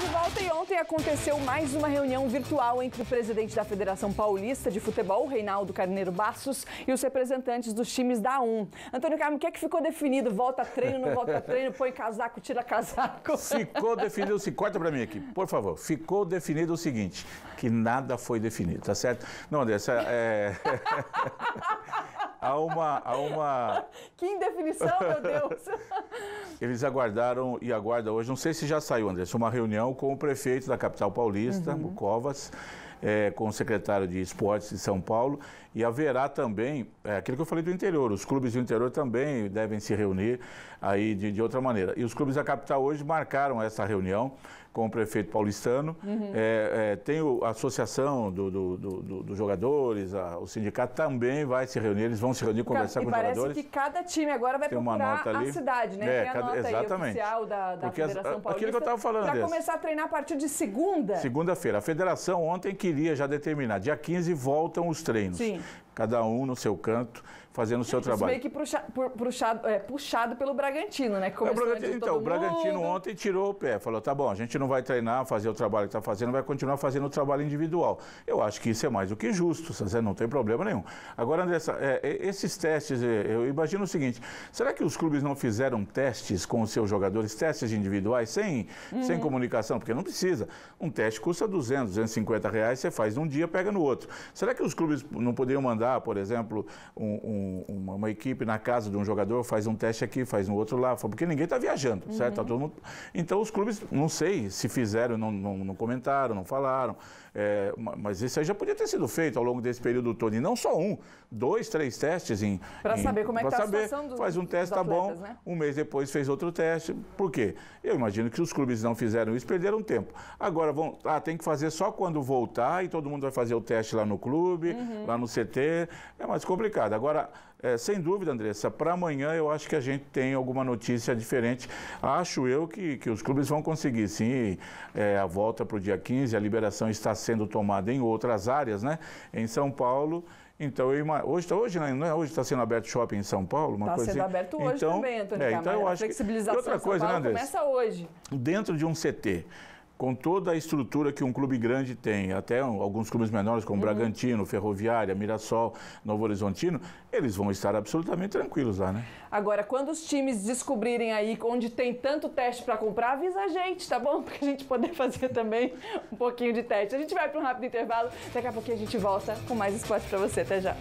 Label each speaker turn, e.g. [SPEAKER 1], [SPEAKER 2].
[SPEAKER 1] de volta e ontem aconteceu mais uma reunião virtual entre o presidente da Federação Paulista de Futebol, Reinaldo Carneiro Bastos, e os representantes dos times da um. Antônio Carmo, o que é que ficou definido? Volta treino, não volta treino, põe casaco, tira casaco. Ficou definido,
[SPEAKER 2] se corta para mim aqui, por favor. Ficou definido o seguinte, que nada foi definido, tá certo? Não, essa é... há uma, há uma...
[SPEAKER 1] Que indefinição, meu Deus!
[SPEAKER 2] Eles aguardaram e aguardam hoje, não sei se já saiu, Anderson, uma reunião com o prefeito da capital paulista, uhum. o Covas, é, com o secretário de Esportes de São Paulo. E haverá também, é, aquilo que eu falei do interior, os clubes do interior também devem se reunir aí de, de outra maneira. E os clubes da capital hoje marcaram essa reunião com o prefeito paulistano. Uhum. É, é, tem o, a associação dos do, do, do, jogadores, a, o sindicato também vai se reunir, eles vão se reunir, conversar e com os jogadores. parece que
[SPEAKER 1] cada time agora vai tem procurar a cidade, né? É, cada nota Exatamente. oficial da, da Porque Federação as, Paulista. Aquilo que eu estava falando. Para começar a treinar a partir de segunda.
[SPEAKER 2] Segunda-feira. A federação ontem queria já determinar. Dia 15 voltam os treinos. Sim cada um no seu canto, fazendo o seu Isso trabalho. meio
[SPEAKER 1] que puxa, pu, puxado, é, puxado pelo Bragantino, né? É, o Bragantino, então, o Bragantino mundo.
[SPEAKER 2] ontem tirou o pé, falou, tá bom, a gente não vai treinar, fazer o trabalho que está fazendo, vai continuar fazendo o trabalho individual. Eu acho que isso é mais do que justo, não tem problema nenhum. Agora, Andressa, é, é esses testes, é, eu imagino o seguinte, será que os clubes não fizeram testes com os seus jogadores, testes individuais, sem, uhum. sem comunicação? Porque não precisa. Um teste custa 200, 250 reais, você faz num dia, pega no outro. Será que os clubes não poderiam mandar por exemplo, um, um, uma, equipe na casa de um jogador faz um teste aqui, faz um outro lá, porque ninguém está viajando, uhum. certo? Tá uhum. todo mundo... Então os clubes, não sei se fizeram, não, não, não comentaram, não falaram, é, mas isso aí já podia ter sido feito ao longo desse período todo, e não só um, dois, três testes em... Para saber como é que está a situação do, Faz um teste, está bom, né? um mês depois fez outro teste, por quê? Eu imagino que os clubes não fizeram isso, perderam tempo. Agora, vão, ah, tem que fazer só quando voltar e todo mundo vai fazer o teste lá no clube, uhum. lá no CT, é mais complicado. Agora, é, sem dúvida, Andressa, para amanhã eu acho que a gente tem alguma notícia diferente. Acho eu que, que os clubes vão conseguir, sim, é, a volta para o dia 15, a liberação está sendo tomada em outras áreas, né? Em São Paulo. Então, eu, hoje, tá, hoje, né, não é hoje está sendo aberto shopping em São Paulo? Está sendo assim. aberto hoje então, também, Antônio é, então eu acho que, outra coisa, São né, Paulo né, Andressa, começa hoje. Dentro de um CT, com toda a estrutura que um clube grande tem, até alguns clubes menores como uhum. Bragantino, Ferroviária, Mirassol, Novo Horizontino, eles vão estar absolutamente tranquilos lá, né?
[SPEAKER 1] Agora, quando os times descobrirem aí onde tem tanto teste para comprar, avisa a gente, tá bom? Para a gente poder fazer também um pouquinho de teste. A gente vai para um rápido intervalo, daqui a pouquinho a gente volta com mais esporte para você. Até já.